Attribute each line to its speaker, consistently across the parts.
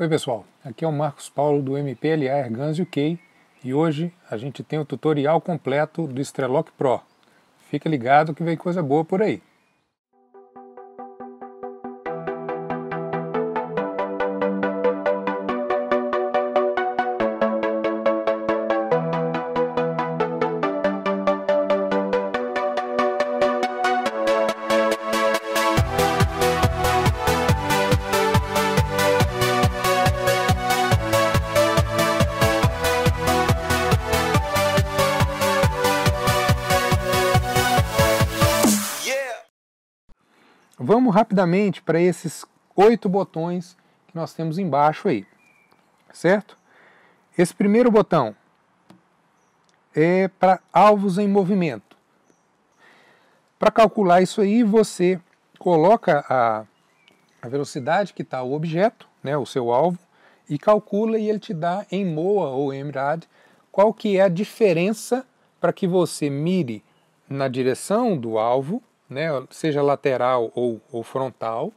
Speaker 1: Oi pessoal, aqui é o Marcos Paulo do MPLA Ergans UK e hoje a gente tem o tutorial completo do Strelock Pro. Fica ligado que vem coisa boa por aí. Vamos rapidamente para esses oito botões que nós temos embaixo aí, certo? Esse primeiro botão é para alvos em movimento. Para calcular isso aí, você coloca a, a velocidade que está o objeto, né, o seu alvo, e calcula e ele te dá em MOA ou MRAD qual que é a diferença para que você mire na direção do alvo né, seja lateral ou, ou frontal,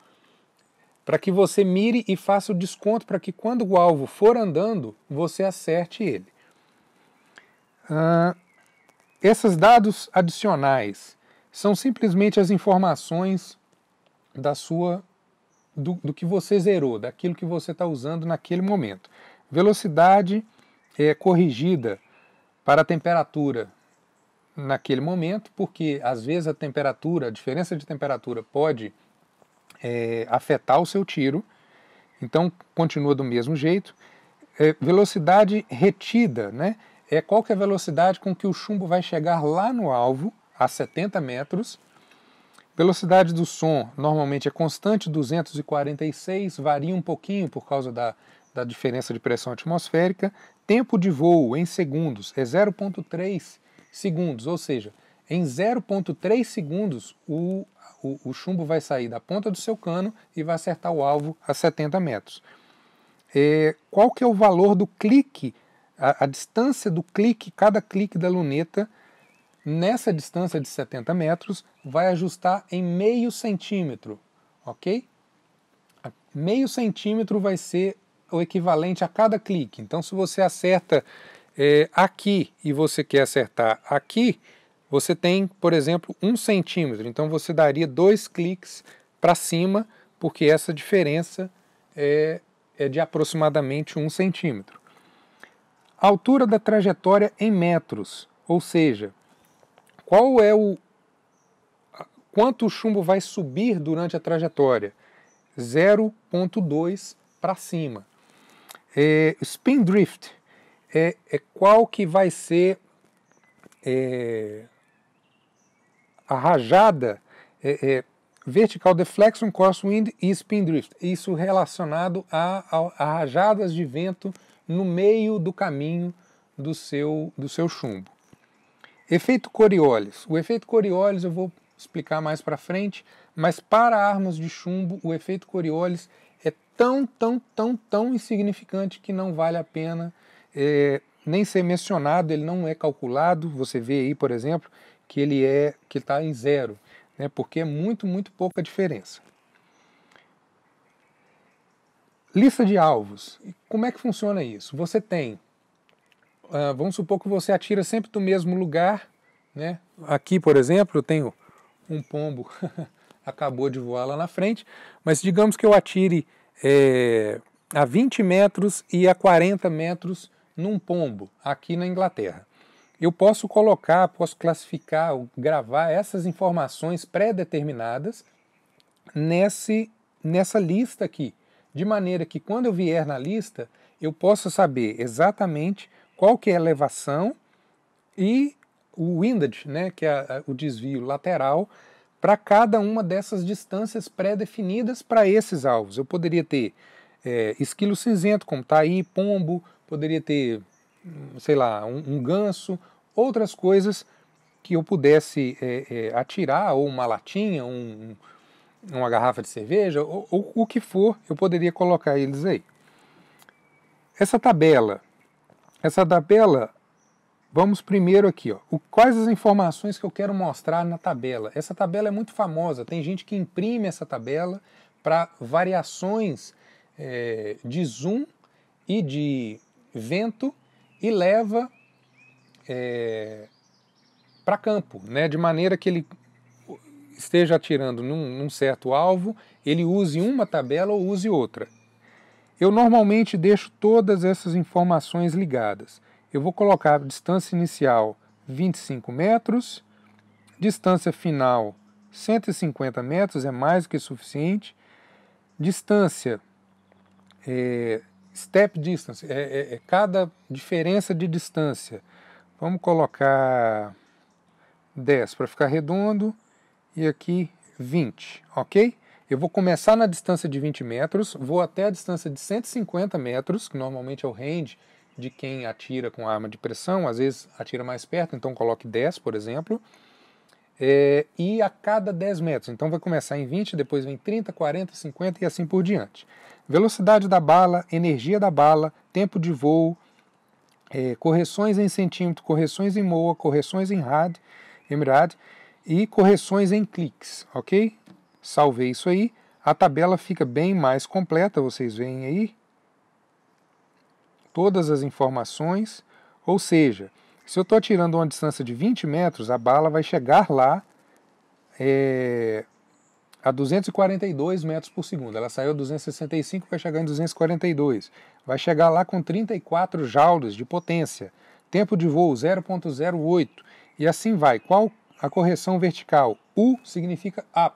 Speaker 1: para que você mire e faça o desconto para que quando o alvo for andando, você acerte ele. Ah, esses dados adicionais são simplesmente as informações da sua do, do que você zerou, daquilo que você está usando naquele momento. Velocidade é corrigida para a temperatura, naquele momento, porque às vezes a temperatura, a diferença de temperatura pode é, afetar o seu tiro, então continua do mesmo jeito. É, velocidade retida, né? É qual que é a velocidade com que o chumbo vai chegar lá no alvo, a 70 metros. Velocidade do som normalmente é constante, 246, varia um pouquinho por causa da, da diferença de pressão atmosférica. Tempo de voo em segundos é 0,3 segundos, ou seja, em 0,3 segundos o, o, o, chumbo vai sair da ponta do seu cano e vai acertar o alvo a 70 metros. É, qual que é o valor do clique, a, a distância do clique, cada clique da luneta nessa distância de 70 metros vai ajustar em meio centímetro, ok? Meio centímetro vai ser o equivalente a cada clique. Então, se você acerta é, aqui e você quer acertar aqui, você tem, por exemplo, um centímetro. Então você daria dois cliques para cima, porque essa diferença é, é de aproximadamente um centímetro. altura da trajetória em metros, ou seja, qual é o quanto o chumbo vai subir durante a trajetória? 0,2 para cima. É, spin drift, é, é qual que vai ser é, a rajada é, é vertical deflection, crosswind e spin drift. Isso relacionado a, a, a, rajadas de vento no meio do caminho do seu, do seu chumbo. Efeito Coriolis. O efeito Coriolis eu vou explicar mais para frente, mas para armas de chumbo, o efeito Coriolis é tão, tão, tão, tão insignificante que não vale a pena é, nem ser mencionado, ele não é calculado. Você vê aí, por exemplo, que ele é que está em zero, né? porque é muito, muito pouca diferença. Lista de alvos. Como é que funciona isso? Você tem, uh, vamos supor que você atira sempre do mesmo lugar, né? Aqui, por exemplo, eu tenho um pombo, acabou de voar lá na frente, mas digamos que eu atire é, a 20 metros e a 40 metros num pombo aqui na Inglaterra. Eu posso colocar, posso classificar, gravar essas informações pré-determinadas nesse nessa lista aqui, de maneira que quando eu vier na lista, eu possa saber exatamente qual que é a elevação e o windage, né, que é o desvio lateral para cada uma dessas distâncias pré-definidas para esses alvos. Eu poderia ter é, esquilo cinzento, como está aí, pombo, poderia ter, sei lá, um, um ganso, outras coisas que eu pudesse é, é, atirar, ou uma latinha, um, uma garrafa de cerveja, ou, ou, o que for, eu poderia colocar eles aí. Essa tabela, essa tabela, vamos primeiro aqui, ó, o, quais as informações que eu quero mostrar na tabela. Essa tabela é muito famosa, tem gente que imprime essa tabela para variações é, de zoom e de vento e leva é, para campo, né? de maneira que ele esteja atirando num, num, certo alvo, ele use uma tabela ou use outra. Eu normalmente deixo todas essas informações ligadas. Eu vou colocar distância inicial 25 metros, distância final 150 metros, é mais do que suficiente, distância é, step distance, é, é, é cada diferença de distância. Vamos colocar 10 para ficar redondo e aqui 20, ok? Eu vou começar na distância de 20 metros, vou até a distância de 150 metros, que normalmente é o range de quem atira com arma de pressão, às vezes atira mais perto, então coloque 10, por exemplo é, e a cada 10 metros. Então vai começar em 20, depois vem 30, 40, 50 e assim por diante. Velocidade da bala, energia da bala, tempo de voo, é, correções em centímetro, correções em moa, correções em rad, emirad e correções em cliques, ok? Salvei isso aí. A tabela fica bem mais completa, vocês veem aí todas as informações, ou seja, se eu estou atirando uma distância de 20 metros, a bala vai chegar lá é, a 242 metros por segundo. Ela saiu a 265, vai chegar em 242. Vai chegar lá com 34 joules de potência. Tempo de voo 0.08. E assim vai. Qual a correção vertical? U significa up.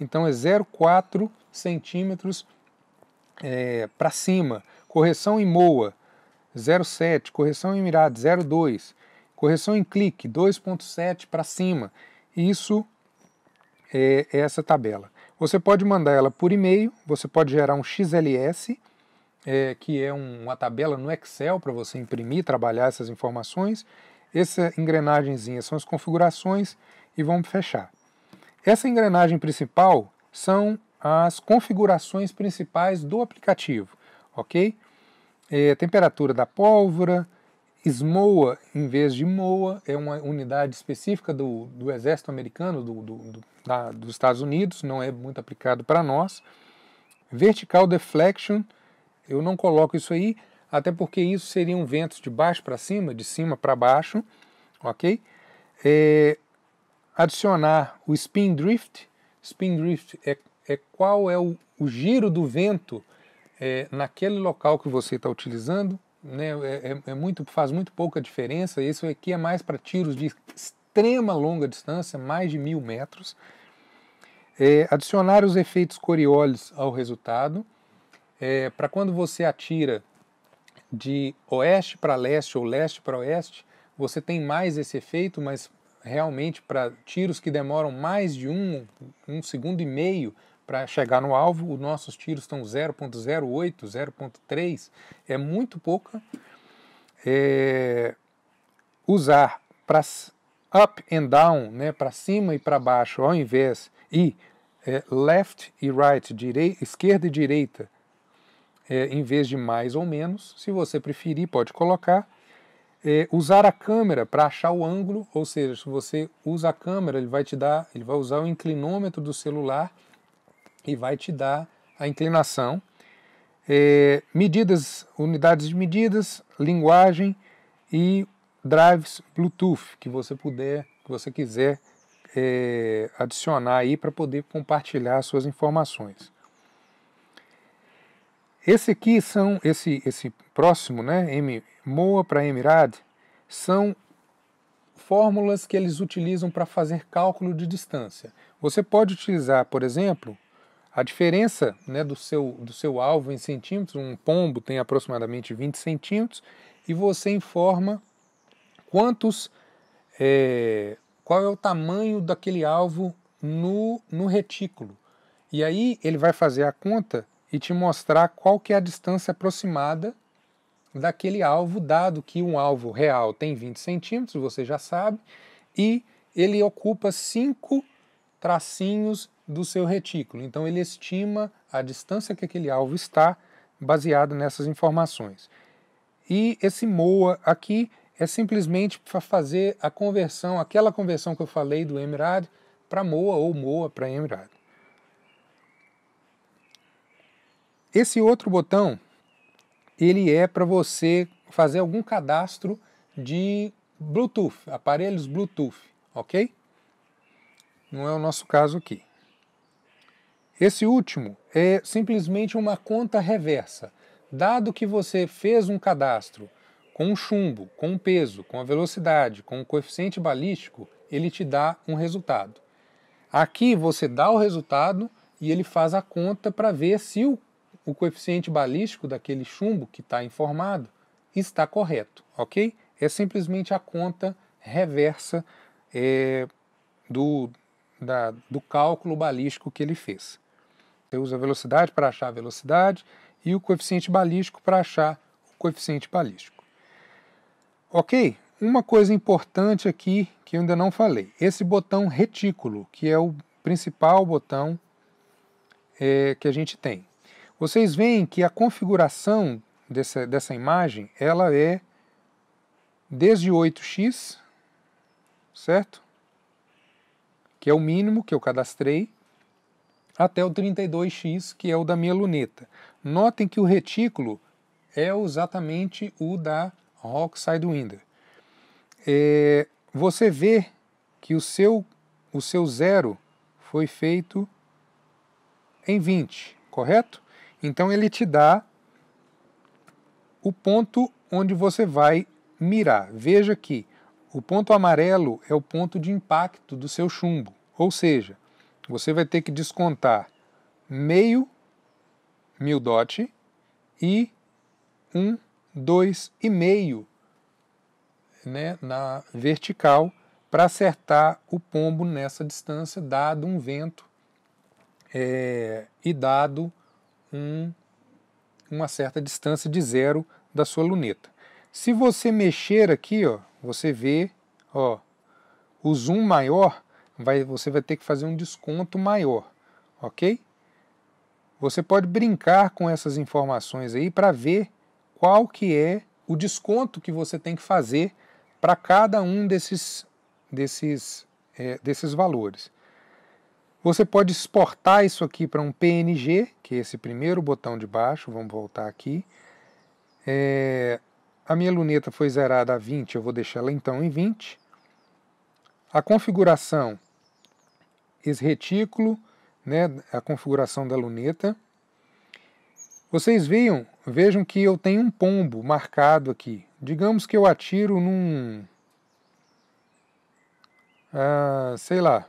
Speaker 1: Então é 0,4 centímetros é, para cima. Correção em MOA 0,7, correção em mirada 0,2, correção em clique 2,7 para cima. Isso é, é essa tabela. Você pode mandar ela por e-mail, você pode gerar um XLS, é, que é um, uma tabela no Excel para você imprimir, trabalhar essas informações. Essa engrenagemzinha são as configurações e vamos fechar. Essa engrenagem principal são as configurações principais do aplicativo, ok? é, temperatura da pólvora, esmoa em vez de moa, é uma unidade específica do, do exército americano, do, do, do da, dos Estados Unidos, não é muito aplicado para nós. Vertical deflection, eu não coloco isso aí, até porque isso seriam ventos de baixo para cima, de cima para baixo, ok? É, adicionar o spin drift, spin drift é, é qual é o, o giro do vento é, naquele local que você está utilizando, né, é, é, é, muito, faz muito pouca diferença. Esse aqui é mais para tiros de extrema longa distância, mais de mil metros. É, adicionar os efeitos Coriolis ao resultado, é, para quando você atira de oeste para leste ou leste para oeste, você tem mais esse efeito, mas realmente para tiros que demoram mais de um, um segundo e meio para chegar no alvo. Os nossos tiros estão 0,08, 0,3, é muito pouca. É, usar para up and down, né, para cima e para baixo, ao invés e é, left e right, direi esquerda e direita, é, em vez de mais ou menos. Se você preferir, pode colocar. É, usar a câmera para achar o ângulo, ou seja, se você usa a câmera, ele vai te dar, ele vai usar o inclinômetro do celular e vai te dar a inclinação. É, medidas, unidades de medidas, linguagem e drives Bluetooth que você puder, que você quiser é, adicionar aí para poder compartilhar suas informações. Esse aqui são esse esse próximo, né, M, MOA para MRAD, são fórmulas que eles utilizam para fazer cálculo de distância. Você pode utilizar, por exemplo, a diferença né, do, seu, do seu alvo em centímetros, um pombo tem aproximadamente 20 centímetros, e você informa quantos, é, qual é o tamanho daquele alvo no, no retículo. E aí ele vai fazer a conta e te mostrar qual que é a distância aproximada daquele alvo, dado que um alvo real tem 20 centímetros, você já sabe, e ele ocupa 5 tracinhos do seu retículo. Então ele estima a distância que aquele alvo está baseado nessas informações. E esse MOA aqui é simplesmente para fazer a conversão, aquela conversão que eu falei do emirado para MOA ou MOA para emirado. Esse outro botão, ele é para você fazer algum cadastro de Bluetooth, aparelhos Bluetooth, ok? não é o nosso caso aqui. Esse último é simplesmente uma conta reversa. Dado que você fez um cadastro com o chumbo, com o peso, com a velocidade, com o coeficiente balístico, ele te dá um resultado. Aqui você dá o resultado e ele faz a conta para ver se o, o, coeficiente balístico daquele chumbo que está informado está correto, ok? É simplesmente a conta reversa é, do, da, do cálculo balístico que ele fez. Você usa a velocidade para achar a velocidade e o coeficiente balístico para achar o coeficiente balístico. Ok? Uma coisa importante aqui que eu ainda não falei: esse botão retículo, que é o principal botão é, que a gente tem. Vocês veem que a configuração dessa, dessa imagem ela é desde 8x, certo? que é o mínimo que eu cadastrei, até o 32x, que é o da minha luneta. Notem que o retículo é exatamente o da Rock Sidewinder. É, você vê que o seu, o seu zero foi feito em 20, correto? Então ele te dá o ponto onde você vai mirar. Veja que o ponto amarelo é o ponto de impacto do seu chumbo, ou seja, você vai ter que descontar meio mil dote e um, dois e meio né, na vertical para acertar o pombo nessa distância, dado um vento é, e dado um, uma certa distância de zero da sua luneta. Se você mexer aqui, ó, você vê, ó, o zoom maior, vai, você vai ter que fazer um desconto maior, ok? Você pode brincar com essas informações aí para ver qual que é o desconto que você tem que fazer para cada um desses, desses, é, desses valores. Você pode exportar isso aqui para um PNG, que é esse primeiro botão de baixo, vamos voltar aqui. É, a minha luneta foi zerada a 20, eu vou deixá-la então em 20. A configuração, esse retículo, né, a configuração da luneta. Vocês vejam, vejam que eu tenho um pombo marcado aqui. Digamos que eu atiro num... Ah, sei lá.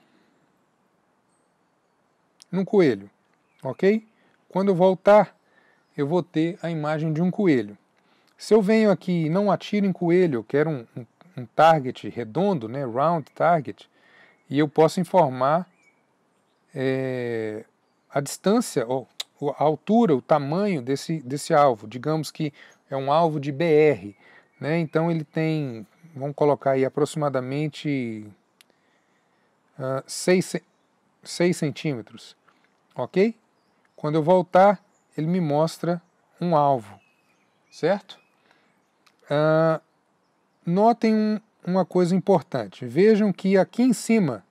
Speaker 1: Num coelho, ok? Quando eu voltar, eu vou ter a imagem de um coelho. Se eu venho aqui e não atiro em coelho, eu quero um, um, um target redondo, né, round target, e eu posso informar é, a distância, ou, a altura, o tamanho desse, desse alvo. Digamos que é um alvo de BR, né? então ele tem, vamos colocar aí aproximadamente 6, ah, 6 centímetros, ok? Quando eu voltar, ele me mostra um alvo, certo? Ah, notem um, uma coisa importante. Vejam que aqui em cima,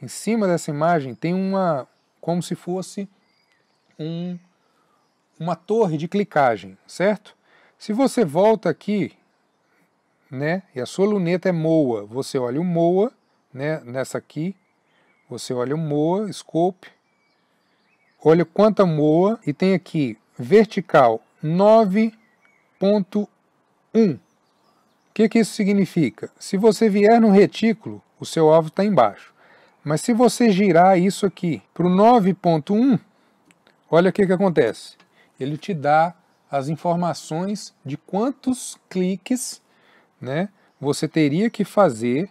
Speaker 1: em cima dessa imagem, tem uma, como se fosse um, uma torre de clicagem, certo? Se você volta aqui, né, e a sua luneta é MOA, você olha o MOA, né, nessa aqui, você olha o MOA, Scope, olha quanta MOA, e tem aqui vertical 9.1 1. O que, que isso significa? Se você vier no retículo, o seu alvo está embaixo. Mas se você girar isso aqui para o 9.1, olha o que, que acontece. Ele te dá as informações de quantos cliques né, você teria que fazer,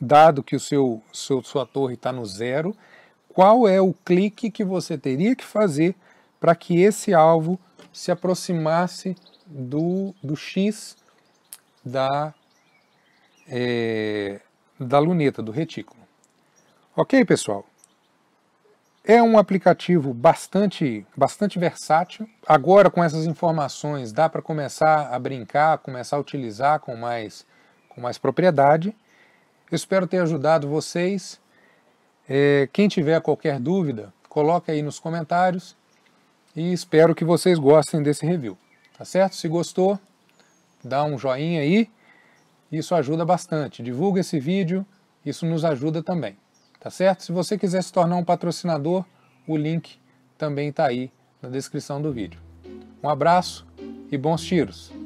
Speaker 1: dado que o seu, seu sua torre está no zero, qual é o clique que você teria que fazer para que esse alvo se aproximasse do, do X da, é, da luneta, do retículo. Ok, pessoal? É um aplicativo bastante, bastante versátil. Agora, com essas informações, dá para começar a brincar, começar a utilizar com mais, com mais propriedade. Eu espero ter ajudado vocês. É, quem tiver qualquer dúvida, coloque aí nos comentários e espero que vocês gostem desse review. Tá certo? Se gostou, dá um joinha aí. Isso ajuda bastante. Divulga esse vídeo, isso nos ajuda também. Tá certo? Se você quiser se tornar um patrocinador, o link também está aí na descrição do vídeo. Um abraço e bons tiros!